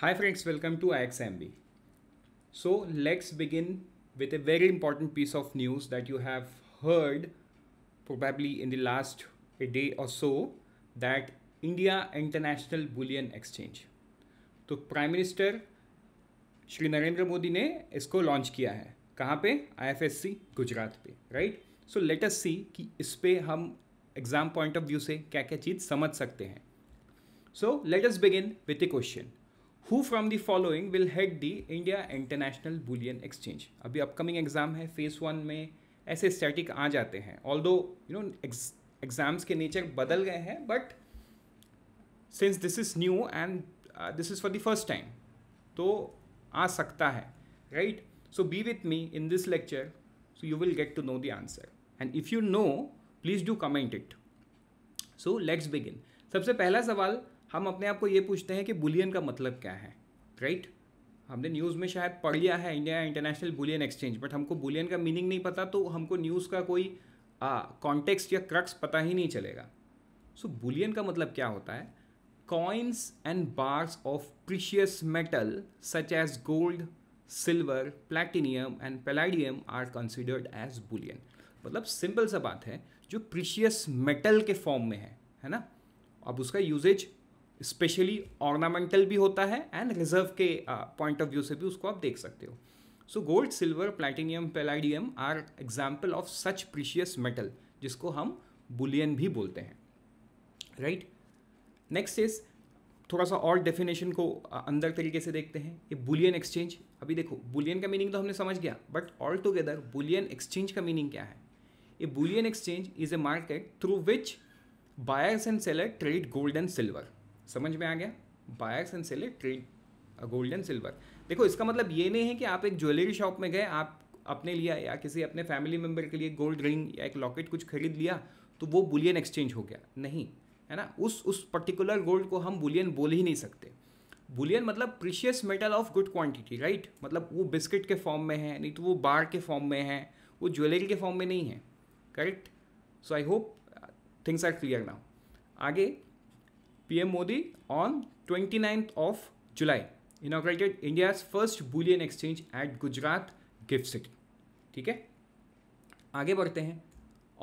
Hi friends, welcome to IXMB. So let's begin with a very important piece of news that you have heard probably in the last a day or so that India International Bullion Exchange तो prime minister Shri Narendra Modi ने इसको launch किया है कहाँ पे IFSC Gujarat पे right so let अस सी कि इस पे हम एग्ज़ाम पॉइंट ऑफ व्यू से क्या क्या चीज़ समझ सकते हैं so let us begin with a question who from the following will head the India International Bullion Exchange अभी अपकमिंग एग्जाम है फेज वन में ऐसे स्टैटिक आ जाते हैं although you know exams के नेचर बदल गए हैं but since this is new and this is for the first time तो आ सकता है right so be with me in this lecture so you will get to know the answer and if you know please do comment it so let's begin सबसे पहला सवाल हम अपने आप को ये पूछते हैं कि बुलियन का मतलब क्या है राइट right? हमने न्यूज़ में शायद पढ़ लिया है India International Bullion Exchange but हमको बुलियन का मीनिंग नहीं पता तो हमको न्यूज़ का कोई कॉन्टेक्स्ट या क्रक्स पता ही नहीं चलेगा सो so, बुलियन का मतलब क्या होता है coins and bars of precious metal such as gold silver platinum and palladium are considered as bullion मतलब सिंपल सा बात है जो प्रीशियस मेटल के फॉर्म में है है ना अब उसका यूजेज स्पेशली ऑर्नामेंटल भी होता है एंड रिजर्व के पॉइंट ऑफ व्यू से भी उसको आप देख सकते हो so gold silver platinum palladium are example of such precious metal जिसको हम बुलियन भी बोलते हैं राइट नेक्स्ट इज थोड़ा सा और डेफिनेशन को uh, अंदर तरीके से देखते हैं ये बुलियन एक्सचेंज अभी देखो बुलियन का मीनिंग तो हमने समझ गया but all together bullion exchange का मीनिंग क्या है a bullion exchange is a market through which buyers and seller trade gold and silver समझ में आ गया buyers and sell trade gold and silver देखो इसका मतलब ये नहीं है कि आप एक ज्वेलरी शॉप में गए आप अपने लिए या किसी अपने फैमिली मेम्बर के लिए गोल्ड रिंग या एक लॉकेट कुछ खरीद लिया तो वो बुलियन एक्सचेंज हो गया नहीं है ना उस उस पर्टिकुलर गोल्ड को हम बुलियन बोल ही नहीं सकते बुलियन मतलब precious metal of good quantity right मतलब वो बिस्किट के फॉर्म में है नहीं तो वो बार के फॉर्म में है वो ज्वेलरी के फॉर्म में नहीं है correct so I hope things are clear now आगे PM Modi on 29th of July inaugurated India's first bullion exchange at Gujarat GIFT City ठीक है आगे बढ़ते हैं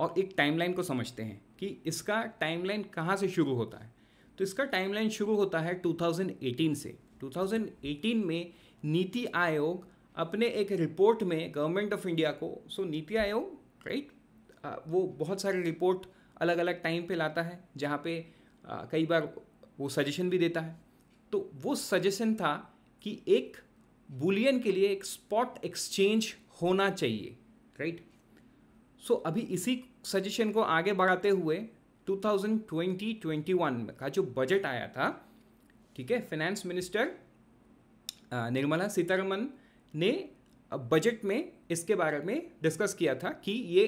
और एक टाइमलाइन को समझते हैं कि इसका टाइमलाइन कहाँ से शुरू होता है तो इसका टाइमलाइन शुरू होता है 2018 से 2018 में नीति आयोग अपने एक रिपोर्ट में गवर्नमेंट ऑफ इंडिया को सो so नीति आयोग राइट right? वो बहुत सारे रिपोर्ट अलग अलग टाइम पे लाता है जहाँ पे कई बार वो सजेशन भी देता है तो वो सजेशन था कि एक बुलियन के लिए एक स्पॉट एक्सचेंज होना चाहिए राइट सो so, अभी इसी सजेशन को आगे बढ़ाते हुए 2020-21 का जो बजट आया था ठीक है फाइनेंस मिनिस्टर निर्मला सीतारमन ने बजट में इसके बारे में डिस्कस किया था कि ये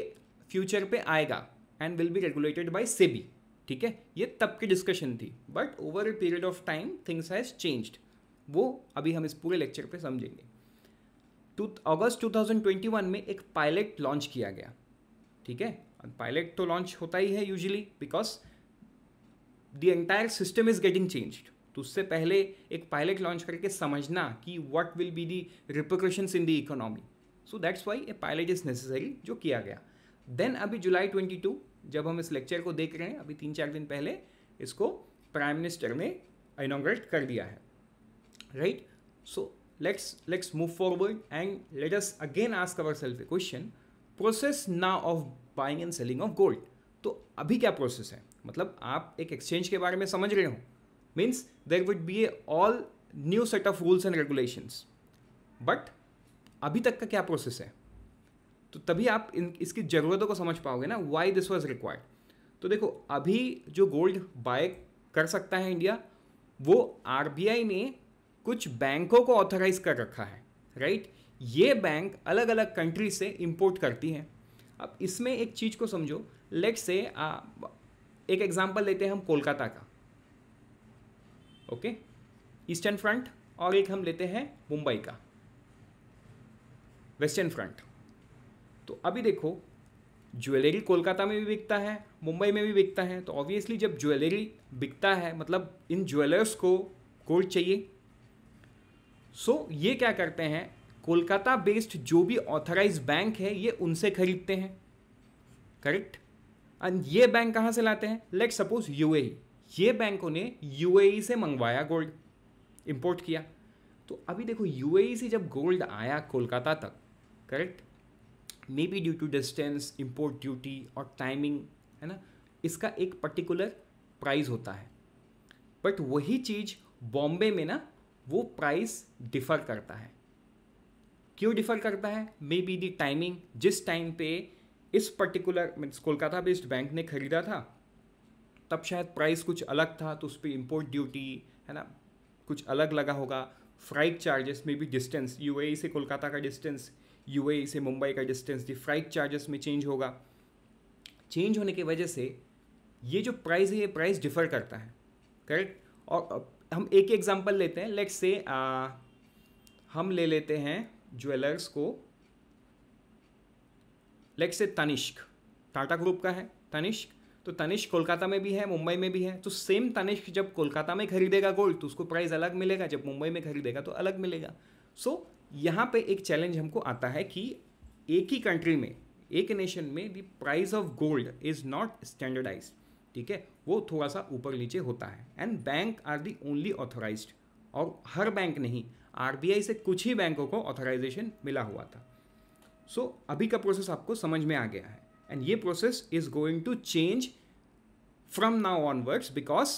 फ्यूचर पे आएगा and will be regulated by SEBI ठीक है ये तब की डिस्कशन थी but over a period of time things has changed वो अभी हम इस पूरे लेक्चर पे समझेंगे टू अगस्त 2021 में एक पायलट लॉन्च किया गया ठीक है पायलट तो लॉन्च होता ही है usually because the entire system is getting changed तो उससे पहले एक पायलट लॉन्च करके समझना कि what will be the repercussion in the economy so that's why a pilot is necessary जो किया गया देन अभी जुलाई 22 जब हम इस लेक्चर को देख रहे हैं अभी तीन चार दिन पहले इसको प्राइम मिनिस्टर ने इनोग्रेट कर दिया है right so let's let's move forward and let us again ask our self a question process ना of buying and selling of gold तो अभी क्या प्रोसेस है मतलब आप एक एक्सचेंज के बारे में समझ रहे हो means there would be a all new set of rules and regulations but अभी तक का क्या प्रोसेस है तो तभी आप इन इसकी ज़रूरतों को समझ पाओगे ना वाई दिस वॉज रिक्वायर्ड तो देखो अभी जो गोल्ड बाय कर सकता है इंडिया वो आर ने कुछ बैंकों को ऑथराइज कर रखा है राइट ये बैंक अलग अलग कंट्री से इंपोर्ट करती हैं अब इसमें एक चीज़ को समझो लेट से आ, एक एग्जांपल लेते हैं हम कोलकाता का ओके ईस्टर्न फ्रंट और एक हम लेते हैं मुंबई का वेस्टर्न फ्रंट तो अभी देखो ज्वेलरी कोलकाता में भी बिकता है मुंबई में भी बिकता है तो ऑब्वियसली जब ज्वेलरी बिकता है मतलब इन ज्वेलर्स को गोल्ड चाहिए सो so, ये क्या करते हैं कोलकाता बेस्ड जो भी ऑथराइज बैंक है ये उनसे खरीदते हैं करेक्ट एंड ये बैंक कहाँ से लाते हैं लेट सपोज यू ये बैंकों ने यू e से मंगवाया गोल्ड इम्पोर्ट किया तो अभी देखो यू e से जब गोल्ड आया कोलकाता तक correct may be due to distance import duty और टाइमिंग है ना इसका एक पर्टिकुलर प्राइस होता है बट वही चीज़ बॉम्बे में ना वो प्राइस डिफ़र करता है क्यों डिफ़र करता है मे बी दी टाइमिंग जिस टाइम पे इस particular means Kolkata based bank ने ख़रीदा था तब शायद प्राइस कुछ अलग था तो उस पर इम्पोर्ट ड्यूटी है ना कुछ अलग लगा होगा freight charges may be distance U से कोलकाता का डिस्टेंस यू e से मुंबई का डिस्टेंस दी फ्लाइट चार्जेस में चेंज होगा चेंज होने की वजह से ये जो प्राइस है ये प्राइस डिफ़र करता है करेक्ट और हम एक एग्जांपल लेते हैं लेट्स से आ, हम ले लेते हैं ज्वेलर्स को let's say Tanishq Tata group का है तनिष्क तो तनिष्क कोलकाता में भी है मुंबई में भी है तो सेम तनिष्क जब कोलकाता में खरीदेगा गोल्ड तो उसको प्राइस अलग मिलेगा जब मुंबई में खरीदेगा तो अलग मिलेगा सो यहाँ पे एक चैलेंज हमको आता है कि एक ही कंट्री में एक नेशन में the price of gold is not standardize ठीक है वो थोड़ा सा ऊपर नीचे होता है and bank are the only authorize और हर बैंक नहीं आर से कुछ ही बैंकों को ऑथराइजेशन मिला हुआ था सो so, अभी का प्रोसेस आपको समझ में आ गया है एंड ये process is going to change from now onwards because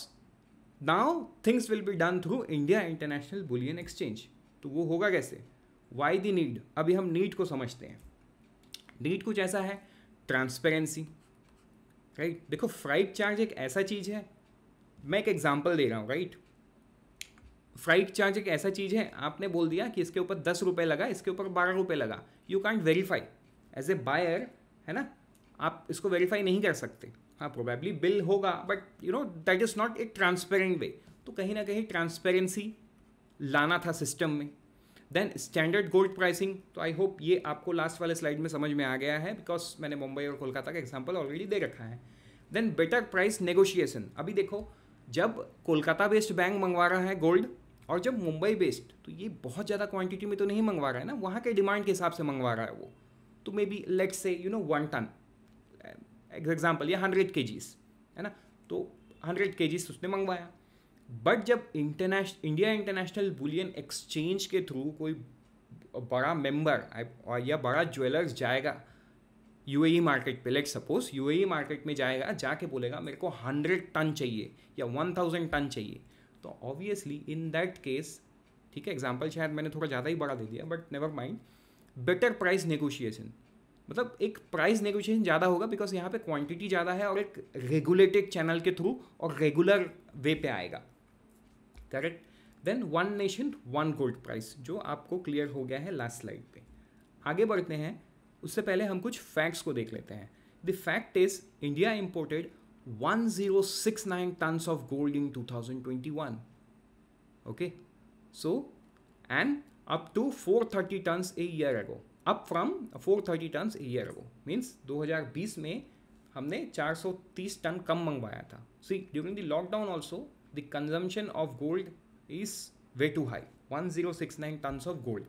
now things will be done through India International Bullion Exchange तो वो होगा कैसे वाई दी नीड अभी हम नीड को समझते हैं नीड कुछ ऐसा है ट्रांसपेरेंसी राइट right? देखो फ्राइड चार्ज एक ऐसा चीज़ है मैं एक एग्जाम्पल दे रहा हूँ राइट फ्राइड चार्ज एक ऐसा चीज़ है आपने बोल दिया कि इसके ऊपर दस रुपये लगा इसके ऊपर बारह रुपये लगा you can't verify as a buyer है ना आप इसको वेरीफाई नहीं कर सकते हाँ प्रोबेबली बिल होगा but you know that is not a transparent way तो कहीं ना कहीं ट्रांसपेरेंसी लाना था सिस्टम में देन स्टैंडर्ड गोल्ड प्राइसिंग तो आई होप ये आपको लास्ट वाले स्लाइड में समझ में आ गया है बिकॉज मैंने मुंबई और कोलकाता का एग्जाम्पल ऑलरेडी दे रखा है देन बेटर प्राइस नेगोशिएशन अभी देखो जब कोलकाता बेस्ड बैंक मंगवा रहा है गोल्ड और जब मुंबई बेस्ड तो ये बहुत ज़्यादा क्वांटिटी में तो नहीं मंगवा रहा है ना वहाँ के डिमांड के हिसाब से मंगवा रहा है वो तो maybe let say you know one ton example या हंड्रेड के है ना तो हंड्रेड के उसने मंगवाया बट जब इंटरनेश इंडिया इंटरनेशनल बुलियन एक्सचेंज के थ्रू कोई बड़ा मेंबर या बड़ा ज्वेलर्स जाएगा यू मार्केट e पे लेट सपोज यू मार्केट में जाएगा जाके बोलेगा मेरे को हंड्रेड टन चाहिए या वन थाउजेंड टन चाहिए तो ऑब्वियसली इन दैट केस ठीक है एग्जाम्पल शायद मैंने थोड़ा ज़्यादा ही बड़ा दे दिया but never mind better price negotiation मतलब एक प्राइस नेगोशिएशन ज़्यादा होगा बिकॉज यहाँ पे क्वांटिटी ज़्यादा है और एक रेगुलेटेड चैनल के थ्रू और रेगुलर वे पे आएगा correct then one nation one gold price जो आपको क्लियर हो गया है लास्ट स्लाइड पे आगे बढ़ते हैं उससे पहले हम कुछ फैक्ट्स को देख लेते हैं the fact is India imported 1069 one okay so and 2021 okay so and up to 430 tons up from four thirty ton 430 tons a means दो हजार 2020 में हमने 430 टन कम मंगवाया था see during the lockdown also the consumption of gold is way too high 1069 tons of gold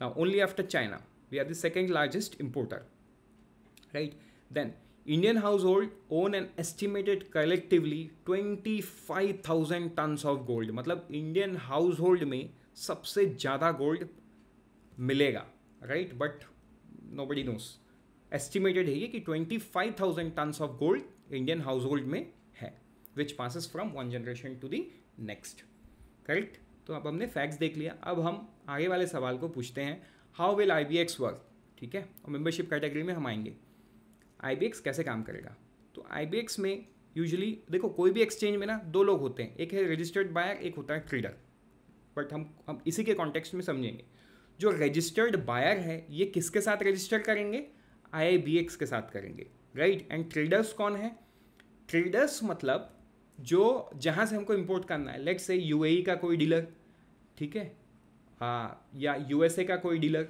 now only after china we are the second largest importer right then indian household own an estimated collectively 25000 tons of gold मतलब indian household में सबसे ज़्यादा gold मिलेगा right but nobody knows estimated है ये कि 25000 tons of gold indian household में which passes from one generation to the next correct तो अब हमने फैक्ट्स देख लिया अब हम आगे वाले सवाल को पूछते हैं how will I B X work ठीक है और मेम्बरशिप कैटेगरी में हम आएंगे आई बी एक्स कैसे काम करेगा तो आई बी एक्स में यूजली देखो कोई भी एक्सचेंज में ना दो लोग होते हैं एक है रजिस्टर्ड बायर एक होता है ट्रेडर बट हम हम इसी के कॉन्टेक्स्ट में समझेंगे जो रजिस्टर्ड बायर है ये किसके साथ रजिस्टर करेंगे आई बी एक्स के साथ करेंगे राइट एंड ट्रेडर्स कौन है ट्रेडर्स मतलब जो जहाँ से हमको इम्पोर्ट करना है लेट से यू का कोई डीलर ठीक है हाँ या यू का कोई डीलर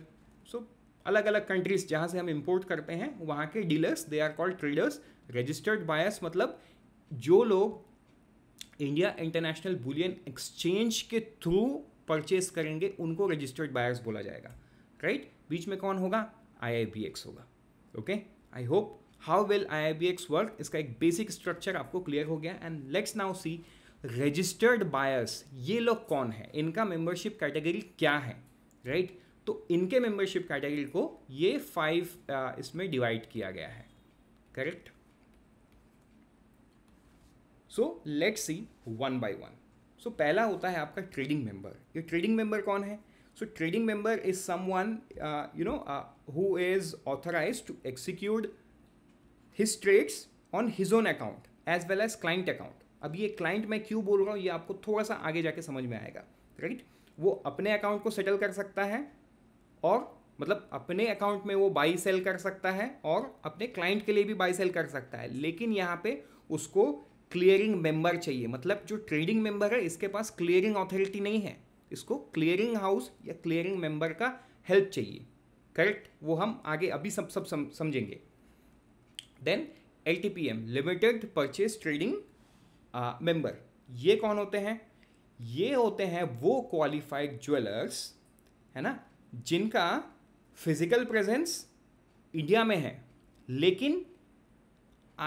सो so, अलग अलग कंट्रीज जहाँ से हम इम्पोर्ट करते हैं वहाँ के dealers they are called traders registered buyers मतलब जो लोग इंडिया इंटरनेशनल बुलियन एक्सचेंज के थ्रू परचेस करेंगे उनको रजिस्टर्ड बायर्स बोला जाएगा राइट right? बीच में कौन होगा आई होगा okay I hope how will I work इसका एक बेसिक स्ट्रक्चर आपको क्लियर हो गया and let's now see registered buyers ये लोग कौन है इनका मेंबरशिप कैटेगरी क्या है राइट right? तो इनके मेंबरशिप कैटेगरी को ये फाइव uh, इसमें डिवाइड किया गया है correct so let's see one by one so पहला होता है आपका ट्रेडिंग मेंबर ये ट्रेडिंग मेंबर कौन है so trading member is some you know who is authorise to execute his trades on his own account as well as client account अब ये client मैं क्यों बोल रहा हूँ ये आपको थोड़ा सा आगे जाके समझ में आएगा राइट right? वो अपने अकाउंट को सेटल कर सकता है और मतलब अपने अकाउंट में वो बाई सेल कर सकता है और अपने क्लाइंट के लिए भी बाई सेल कर सकता है लेकिन यहाँ पे उसको क्लियरिंग मेंबर चाहिए मतलब जो ट्रेडिंग मेंबर है इसके पास क्लियरिंग ऑथोरिटी नहीं है इसको क्लियरिंग हाउस या क्लियरिंग मेंबर का हेल्प चाहिए करेक्ट वो हम आगे अभी सब सब समझेंगे then L limited purchase trading member ये कौन होते हैं ये होते हैं वो क्वालिफाइड ज्वेलर्स है ना जिनका फिजिकल प्रेजेंस इंडिया में है लेकिन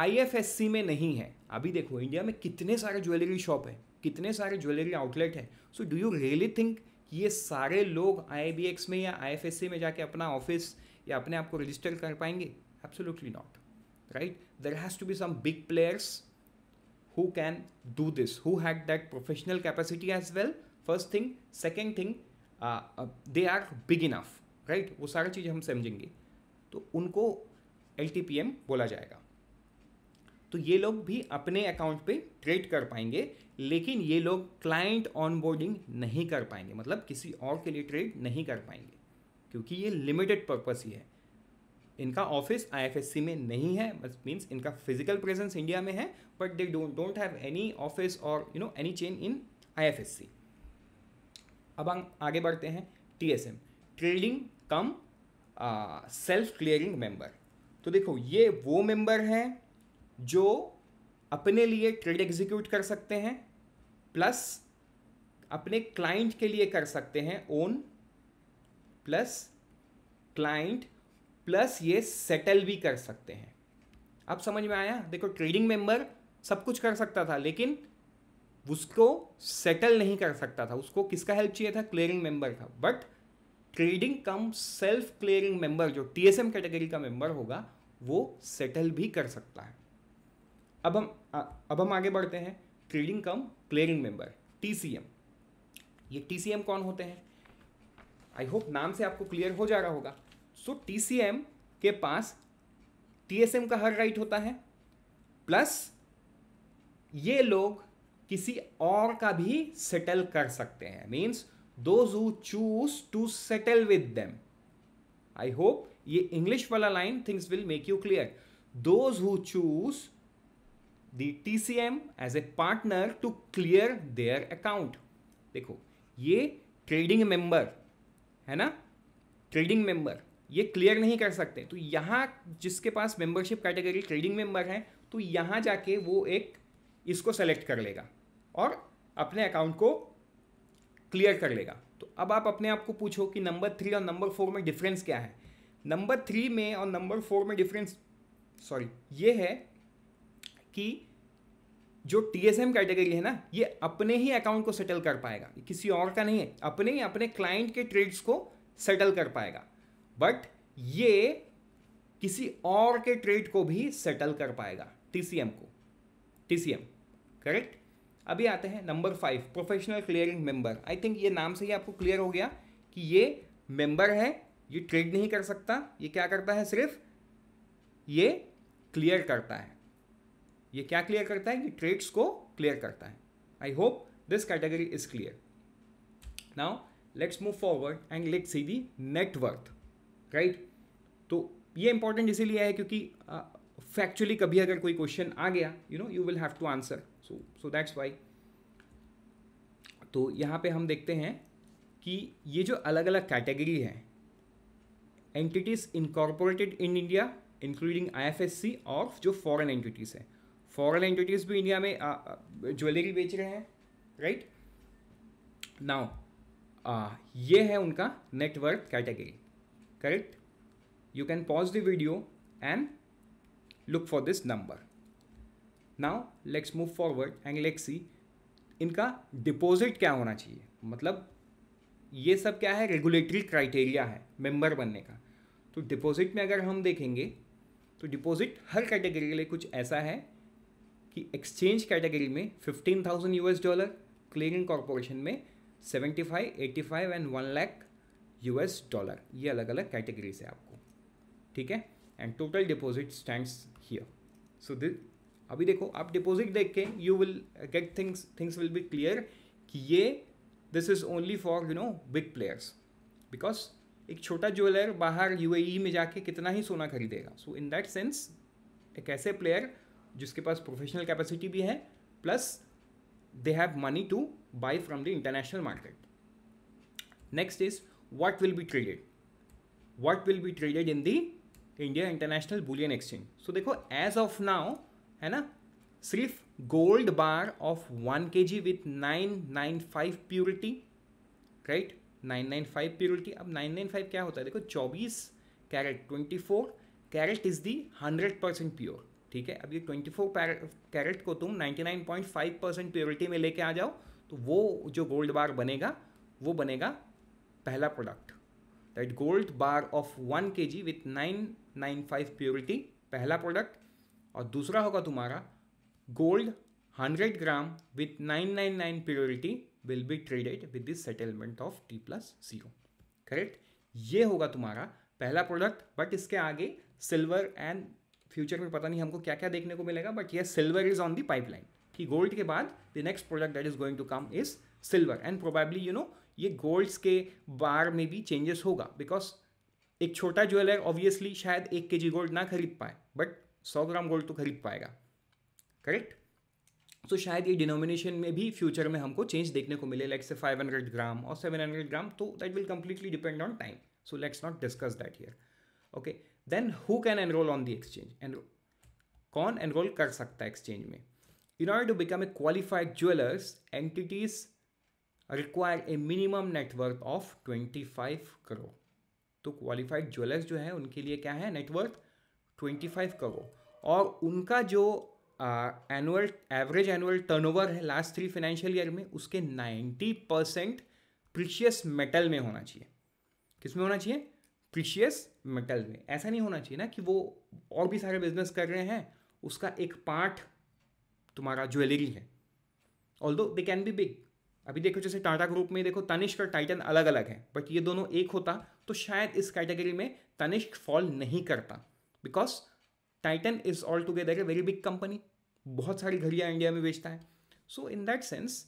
आईएफएससी में नहीं है अभी देखो इंडिया में कितने सारे ज्वेलरी शॉप है कितने सारे ज्वेलरी आउटलेट है so do you really think ये सारे लोग आई में या आई में जाके अपना ऑफिस या अपने आप को रजिस्टर कर पाएंगे absolutely not right? There has to be some big players who can do this, who had that professional capacity as well. First thing, second thing, uh, uh, they are big enough, right? वो सारा चीज़ हम समझेंगे तो उनको L बोला जाएगा तो ये लोग भी अपने अकाउंट पे ट्रेड कर पाएंगे लेकिन ये लोग क्लाइंट ऑनबोर्डिंग नहीं कर पाएंगे मतलब किसी और के लिए ट्रेड नहीं कर पाएंगे क्योंकि ये लिमिटेड पर्पस ही है इनका ऑफिस आईएफएससी में नहीं है बस मीन्स इनका फिजिकल प्रेजेंस इंडिया में है but they don't have any office और you know any chain in IFSC अब हम आगे बढ़ते हैं TSM trading cum self clearing member तो देखो ये वो मेंबर हैं जो अपने लिए ट्रेड एग्जीक्यूट कर सकते हैं प्लस अपने क्लाइंट के लिए कर सकते हैं ओन प्लस क्लाइंट प्लस ये सेटल भी कर सकते हैं अब समझ में आया देखो ट्रेडिंग मेंबर सब कुछ कर सकता था लेकिन उसको सेटल नहीं कर सकता था उसको किसका हेल्प चाहिए था क्लियरिंग मेंबर का but trading cum self clearing member जो टीएसएम कैटेगरी का मेंबर होगा वो सेटल भी कर सकता है अब हम आ, अब हम आगे बढ़ते हैं trading cum clearing member TCM ये टीसीएम कौन होते हैं आई होप नाम से आपको क्लियर हो जा रहा होगा सो so, टीसीएम के पास एम का हर राइट होता है प्लस ये लोग किसी और का भी सेटल कर सकते हैं means those who choose to settle with them I hope ये इंग्लिश वाला line things will make you clear those who choose the T C M as a partner to clear their account देखो ये trading member है ना trading member ये clear नहीं कर सकते तो यहाँ जिसके पास मेंबरशिप कैटेगरी ट्रेडिंग मेंबर है तो यहाँ जाके वो एक इसको सेलेक्ट कर लेगा और अपने अकाउंट को क्लियर कर लेगा तो अब आप अपने आप को पूछो कि नंबर थ्री और नंबर फोर में डिफरेंस क्या है नंबर थ्री में और नंबर फोर में डिफरेंस सॉरी ये है कि जो टी एस एम कैटेगरी है ना ये अपने ही अकाउंट को सेटल कर पाएगा किसी और का नहीं है अपने ही अपने क्लाइंट के ट्रेड्स को सेटल कर पाएगा बट ये किसी और के ट्रेड को भी सेटल कर पाएगा टीसीएम को टीसीएम करेक्ट अभी आते हैं number five professional clearing member I think ये नाम से ही आपको क्लियर हो गया कि ये मेंबर है ये ट्रेड नहीं कर सकता ये क्या करता है सिर्फ ये क्लियर करता है ये क्या क्लियर करता है ये ट्रेड्स को क्लियर करता है I hope this category is clear now let's move forward and let's see the net worth right तो ये इंपॉर्टेंट इसीलिए है क्योंकि फैक्चुअली uh, कभी अगर कोई क्वेश्चन आ गया you know you will have to answer so so that's why तो यहाँ पे हम देखते हैं कि ये जो अलग अलग कैटेगरी है entities incorporated in India including IFSC और जो फॉरेन एंटिटीज़ है फॉरेन एंटिटीज़ भी इंडिया में ज्वेलरी बेच रहे हैं राइट नाउ ये है उनका network category correct you can pause the video and look for this number now let's move forward and let's see इनका डिपॉजिट क्या होना चाहिए मतलब ये सब क्या है रेगुलेटरी क्राइटेरिया है मेंबर बनने का तो डिपॉजिट में अगर हम देखेंगे तो डिपॉजिट हर कैटेगरी के लिए कुछ ऐसा है कि एक्सचेंज कैटेगरी में fifteen thousand US dollar clearing corporation में seventy five eighty five and one lakh US dollar ये अलग अलग कैटेगरीज है आपको ठीक है and total deposit stands here so this अभी देखो आप डिपॉजिट देख के you will get things things will be clear कि ये this is only for you know big players because एक छोटा ज्वेलर बाहर यूएई e में जाके कितना ही सोना खरीदेगा सो इन दैट सेंस एक ऐसे प्लेयर जिसके पास प्रोफेशनल कैपेसिटी भी है plus they have money to buy from the international market next is what will be traded what will be traded in the India International Bullion Exchange so देखो as of now है ना सिर्फ gold bar of one K G with nine nine five purity right nine nine five purity अब nine nine five क्या होता है देखो चौबीस carat twenty four carat is the hundred percent pure ठीक है अब ये ट्वेंटी फोर कैरेट को तुम ninety nine point five percent purity में लेके आ जाओ तो वो जो गोल्ड बार बनेगा वो बनेगा पहला product right gold bar of one K G with nine nine five purity पहला प्रोडक्ट और दूसरा होगा तुम्हारा gold hundred gram with nine nine nine purity will be traded with this settlement of T plus zero correct ये होगा तुम्हारा पहला product but इसके आगे सिल्वर एंड फ्यूचर में पता नहीं हमको क्या क्या देखने को मिलेगा बट ये silver is on the pipeline कि गोल्ड के बाद the next product that is going to come is silver and probably you know ये गोल्ड्स के बार में भी चेंजेस होगा बिकॉज एक छोटा ज्वेलर ऑब्वियसली शायद एक के जी गोल्ड ना खरीद पाए बट सौ ग्राम गोल्ड तो खरीद पाएगा करेक्ट सो so, शायद ये डिनोमिनेशन में भी फ्यूचर में हमको चेंज देखने को मिले लाइक से फाइव हंड्रेड ग्राम और सेवन हंड्रेड ग्राम तो that will completely depend on time so let's not discuss that here okay then who can enrol on the exchange enrol कौन एनरोल कर सकता है एक्सचेंज में in order to become a qualified jewellers entities require a minimum net worth of twenty five crore तो qualified jewellers जो है उनके लिए क्या है नेटवर्थ ट्वेंटी फाइव करोड़ और उनका जो एनुअल एवरेज एनुअल टर्नओवर है लास्ट थ्री फाइनेंशियल ईयर में उसके नाइन्टी परसेंट प्रीशियस मेटल में होना चाहिए किस में होना चाहिए प्रीशियस मेटल में ऐसा नहीं होना चाहिए ना कि वो और भी सारे बिजनेस कर रहे हैं उसका एक पार्ट तुम्हारा ज्वेलरी है ऑल दो दे कैन बी बिग अभी देखो जैसे टाटा ग्रुप में देखो तनिष्क और टाइटन अलग अलग है बट ये दोनों एक होता तो शायद इस कैटेगरी में तनिष्क फॉल नहीं करता because Titan is all together a very big company बहुत सारी घड़ियाँ इंडिया में बेचता है सो इन दैट सेंस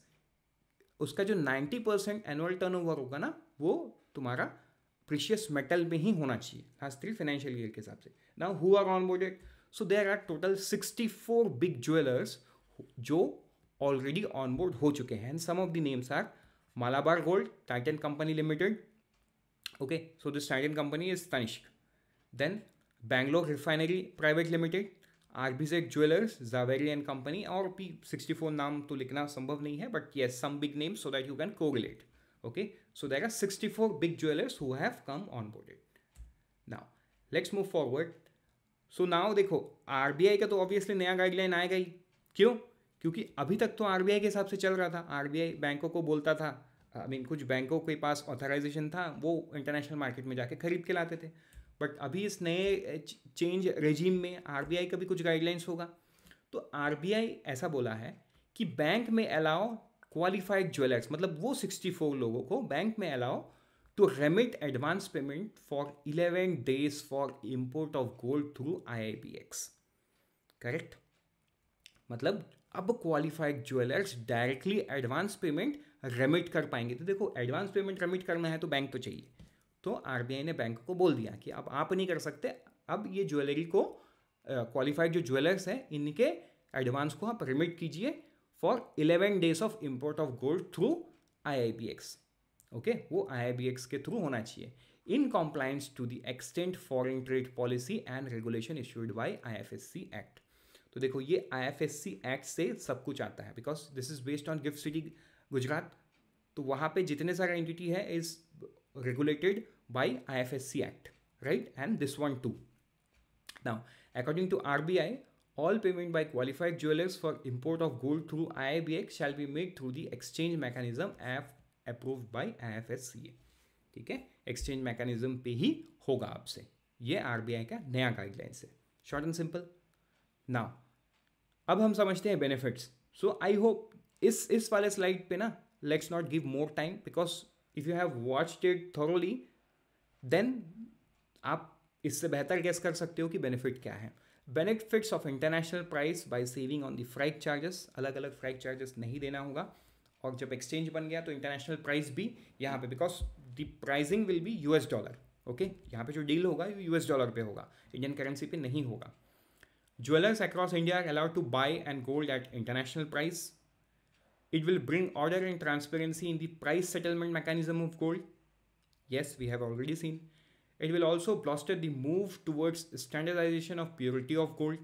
उसका जो 90 परसेंट एनुअल टर्न होगा ना वो तुम्हारा प्रीशियस मेटल में ही होना चाहिए लास्ट थ्री फाइनेंशियल ईयर के हिसाब से now who are onboarded so there are total 64 big jewellers जो ऑलरेडी ऑन बोर्ड हो चुके हैं and some of the names are Malabar Gold Titan company limited okay company is Tanishq then Bangalore refinery private limited R B Z jewellers Zaveri and company और P sixty four नाम तो लिखना संभव नहीं है but yes some big name so that you can correlate okay so there are four big jewellers who have come onboarded now let's move forward so now देखो R B I का तो obviously नया guideline आएगा ही क्यों क्योंकि अभी तक तो आर के हिसाब से चल रहा था आर बैंकों को बोलता था आई मीन कुछ बैंकों के पास ऑथराइजेशन था वो इंटरनेशनल मार्केट में जाके खरीद के लाते थे बट अभी इस नए चेंज रेजीम में आर का भी कुछ गाइडलाइंस होगा तो आर ऐसा बोला है कि बैंक में अलाउ क्वालिफाइड ज्वेलर्स मतलब वो 64 लोगों को बैंक में allow to remit advance payment for 11 days for import of gold through I correct मतलब अब qualified jewellers directly advance payment remit कर पाएंगे तो देखो एडवांस पेमेंट रेमिट करना है तो बैंक तो चाहिए तो आर ने बैंक को बोल दिया कि अब आप नहीं कर सकते अब ये ज्वेलरी को क्वालिफाइड जो ज्वेलर्स हैं इनके एडवांस को आप रिमिट कीजिए for eleven days of import of gold through I okay वो आई के थ्रू होना चाहिए in extent to trade policy and regulation issued by I F S C act तो देखो ये आईएफएससी एक्ट से सब कुछ आता है because this is based on GIFT City Gujarat तो वहाँ पे जितने सारे एंटिटी है is regulated S C act right and this one two now according to are all payment RBI all payment by qualified jewelers for import of gold B IIBX shall be made through approve by I F S C A ठीक है exchange mechanism पे ही होगा आपसे ये are B I का नया guidelines है short and simple ना अब हम समझते हैं बेनिफिट्स सो आई होप इस इस वाले स्लाइड पे ना let's not give more time because if you have watched it thoroughly then आप इससे बेहतर गेस कर सकते हो कि बेनिफिट क्या है benefits of international price by saving on the freight charges अलग अलग फ्राइट चार्जेस नहीं देना होगा और जब एक्सचेंज बन गया तो इंटरनेशनल प्राइस भी यहाँ पे because the pricing will be U S dollar okay यहाँ पे जो डील होगा यू एस डॉलर पे होगा इंडियन करेंसी पे नहीं होगा Jewelers across India are allowed to buy and gold at international price. It will bring order and transparency in the price settlement mechanism of gold. Yes, we have already seen. It will also bolster the move towards standardization of purity of gold.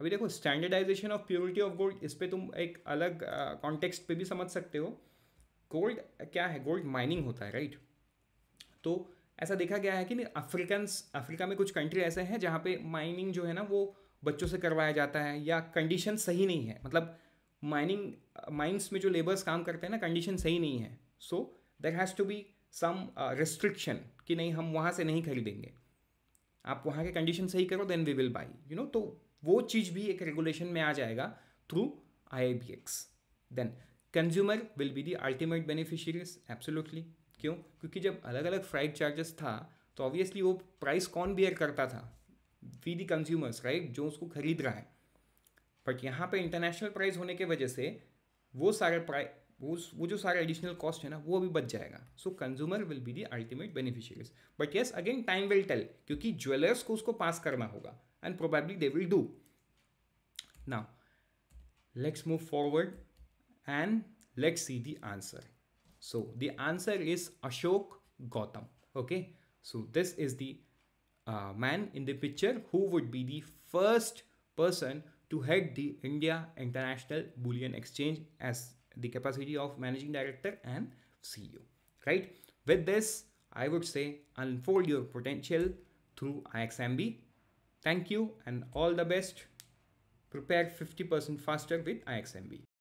अभी देखो standardisation of purity of gold इस तुम एक अलग context पे भी समझ सकते हो gold क्या है gold mining होता है right? तो ऐसा देखा गया है कि अफ्रीकन अफ्रीका में कुछ कंट्री ऐसे हैं जहाँ पे माइनिंग जो है ना वो बच्चों से करवाया जाता है या कंडीशन सही नहीं है मतलब माइनिंग माइंस में जो लेबर्स काम करते हैं ना कंडीशन सही नहीं है so there has to be some restriction कि नहीं हम वहाँ से नहीं खरीदेंगे आप वहाँ के कंडीशन सही करो then we will buy you know तो वो चीज़ भी एक रेगुलेशन में आ जाएगा through I I B X then consumer will be the ultimate beneficiaries absolutely क्यों क्योंकि जब अलग अलग फ्राइड चार्जेस था तो ऑब्वियसली वो प्राइस कौन बियर करता था वी दी कंज्यूमर्स राइट जो उसको खरीद रहा है बट यहाँ पर इंटरनेशनल प्राइस होने की वजह से वो सारे प्राइ वो वो जो सारा एडिशनल कॉस्ट है ना वो अभी बच जाएगा so consumer will be the ultimate beneficiaries but yes again time will tell क्योंकि ज्वेलर्स को उसको पास करना होगा and probably they will do now let's move forward and let's see the answer So the answer is Ashok Gautam. Okay. So this is the uh, man in the picture who would be the first person to head the India International Bullion Exchange as the capacity of managing director and CEO. Right. With this, I would say unfold your potential through IXMB. Thank you and all the best. Prepare 50% faster with IXMB.